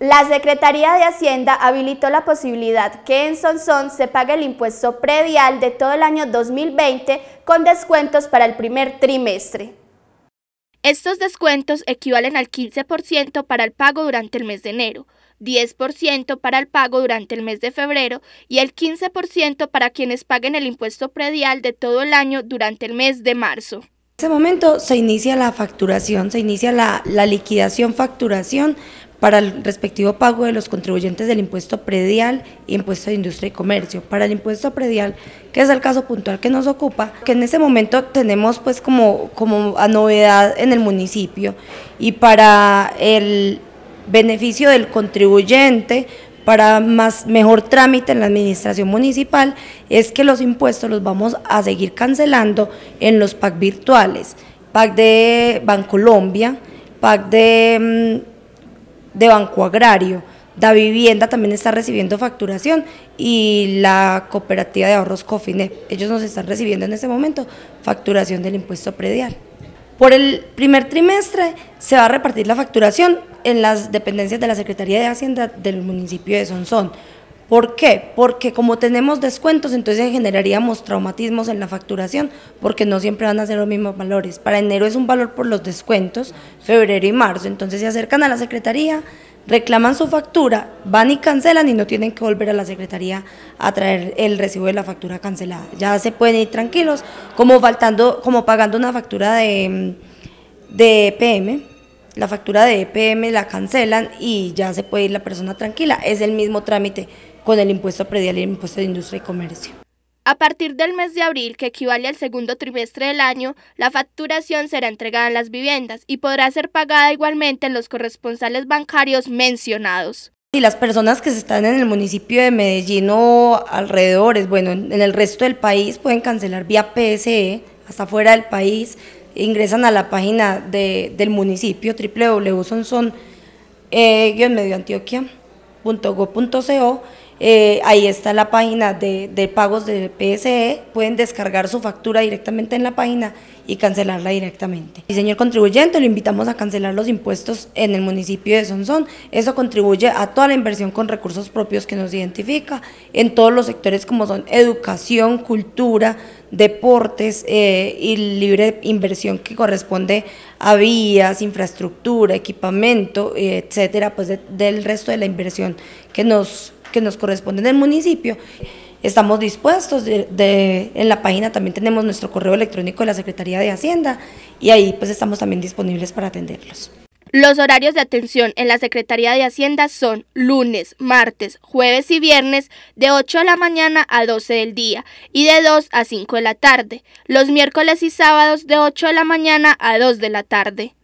La Secretaría de Hacienda habilitó la posibilidad que en Sonsón se pague el impuesto predial de todo el año 2020 con descuentos para el primer trimestre. Estos descuentos equivalen al 15% para el pago durante el mes de enero, 10% para el pago durante el mes de febrero y el 15% para quienes paguen el impuesto predial de todo el año durante el mes de marzo. En ese momento se inicia la facturación, se inicia la, liquidación-facturación. facturación para el respectivo pago de los contribuyentes del impuesto predial y impuesto de industria y comercio. Para el impuesto predial, que es el caso puntual que nos ocupa, que en ese momento tenemos pues como, como a novedad en el municipio y para el beneficio del contribuyente, para más mejor trámite en la administración municipal, es que los impuestos los vamos a seguir cancelando en los PAC virtuales, PAC de Bancolombia, PAC de mm, de Banco Agrario. Da Vivienda también está recibiendo facturación y la Cooperativa de Ahorros Cofine. Ellos nos están recibiendo en este momento facturación del impuesto predial. Por el primer trimestre se va a repartir la facturación en las dependencias de la Secretaría de Hacienda del municipio de Sonsón. ¿Por qué? Porque como tenemos descuentos, entonces generaríamos traumatismos en la facturación, porque no siempre van a ser los mismos valores. Para enero es un valor por los descuentos, febrero y marzo. Entonces se acercan a la secretaría, reclaman su factura, van y cancelan y no tienen que volver a la secretaría a traer el recibo de la factura cancelada. Ya se pueden ir tranquilos, como faltando, como pagando una factura de, de EPM, la factura de EPM la cancelan y ya se puede ir la persona tranquila. Es el mismo trámite con el impuesto predial y el impuesto de industria y comercio. A partir del mes de abril, que equivale al segundo trimestre del año, la facturación será entregada en las viviendas y podrá ser pagada igualmente en los corresponsales bancarios mencionados. Y las personas que están en el municipio de Medellín o alrededores, bueno, en el resto del país pueden cancelar vía PSE, hasta fuera del país, ingresan a la página de, del municipio wwwsonson eh, eh, ahí está la página de, pagos de PSE, pueden descargar su factura directamente en la página y cancelarla directamente. Y señor contribuyente, lo invitamos a cancelar los impuestos en el municipio de Sonsón. Eso contribuye a toda la inversión con recursos propios que nos identifica en todos los sectores como son educación, cultura, deportes eh, y libre inversión que corresponde a vías, infraestructura, equipamiento, eh, etcétera, pues del resto de la inversión que nos que nos corresponde en el municipio. Estamos dispuestos, en la página también tenemos nuestro correo electrónico de la Secretaría de Hacienda y ahí pues estamos también disponibles para atenderlos. Los horarios de atención en la Secretaría de Hacienda son lunes, martes, jueves y viernes de 8 de la mañana a 12 del día y de 2 a 5 de la tarde. Los miércoles y sábados de 8 de la mañana a 2 de la tarde.